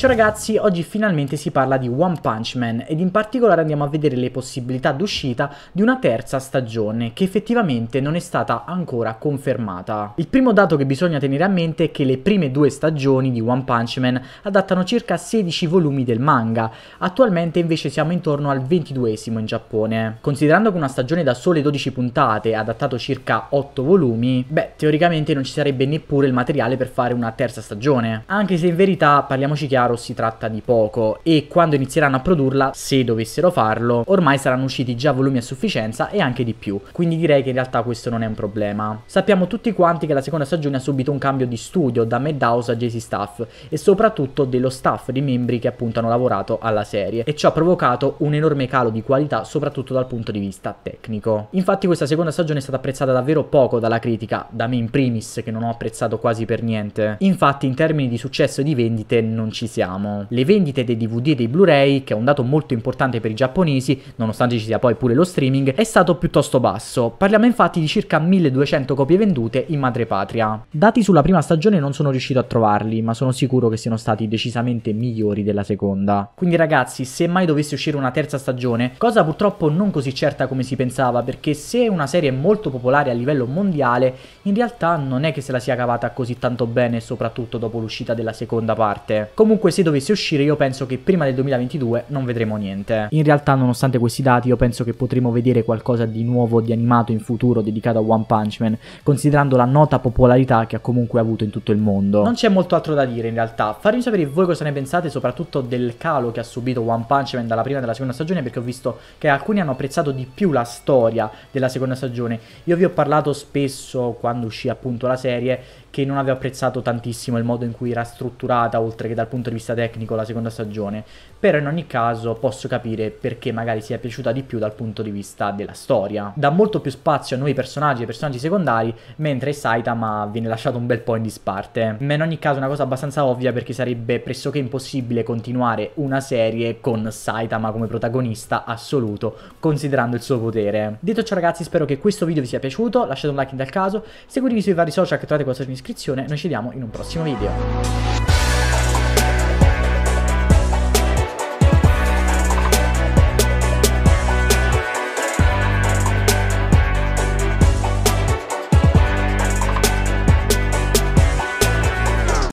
Ciao ragazzi, oggi finalmente si parla di One Punch Man ed in particolare andiamo a vedere le possibilità d'uscita di una terza stagione che effettivamente non è stata ancora confermata. Il primo dato che bisogna tenere a mente è che le prime due stagioni di One Punch Man adattano circa 16 volumi del manga, attualmente invece siamo intorno al 22esimo in Giappone. Considerando che una stagione da sole 12 puntate ha adattato circa 8 volumi, beh teoricamente non ci sarebbe neppure il materiale per fare una terza stagione, anche se in verità parliamoci chiaro chiaro si tratta di poco e quando inizieranno a produrla, se dovessero farlo, ormai saranno usciti già volumi a sufficienza e anche di più, quindi direi che in realtà questo non è un problema. Sappiamo tutti quanti che la seconda stagione ha subito un cambio di studio da Madhouse a JC Staff e soprattutto dello staff dei membri che appunto hanno lavorato alla serie e ciò ha provocato un enorme calo di qualità soprattutto dal punto di vista tecnico. Infatti questa seconda stagione è stata apprezzata davvero poco dalla critica, da me in primis che non ho apprezzato quasi per niente. Infatti in termini di successo e di vendite non ci si pensiamo. Le vendite dei DVD e dei Blu-ray, che è un dato molto importante per i giapponesi, nonostante ci sia poi pure lo streaming, è stato piuttosto basso. Parliamo infatti di circa 1200 copie vendute in madrepatria. Dati sulla prima stagione non sono riuscito a trovarli, ma sono sicuro che siano stati decisamente migliori della seconda. Quindi ragazzi, se mai dovesse uscire una terza stagione, cosa purtroppo non così certa come si pensava, perché se una serie è molto popolare a livello mondiale, in realtà non è che se la sia cavata così tanto bene, soprattutto dopo l'uscita della seconda parte. Comunque se dovesse uscire io penso che prima del 2022 non vedremo niente. In realtà nonostante questi dati io penso che potremo vedere qualcosa di nuovo, di animato in futuro dedicato a One Punch Man, considerando la nota popolarità che ha comunque avuto in tutto il mondo. Non c'è molto altro da dire in realtà, farmi sapere voi cosa ne pensate soprattutto del calo che ha subito One Punch Man dalla prima e dalla seconda stagione perché ho visto che alcuni hanno apprezzato di più la storia della seconda stagione. Io vi ho parlato spesso quando uscì appunto la serie che non avevo apprezzato tantissimo il modo in cui era strutturata oltre che dal punto di vista vista tecnico la seconda stagione, però in ogni caso posso capire perché magari sia piaciuta di più dal punto di vista della storia. Dà molto più spazio a nuovi personaggi e personaggi secondari, mentre Saitama viene lasciato un bel po' in disparte. Ma in ogni caso è una cosa abbastanza ovvia perché sarebbe pressoché impossibile continuare una serie con Saitama come protagonista assoluto, considerando il suo potere. Detto ciò ragazzi, spero che questo video vi sia piaciuto, lasciate un like in tal caso, seguitemi sui vari social che trovate qua sotto in iscrizione, noi ci vediamo in un prossimo video.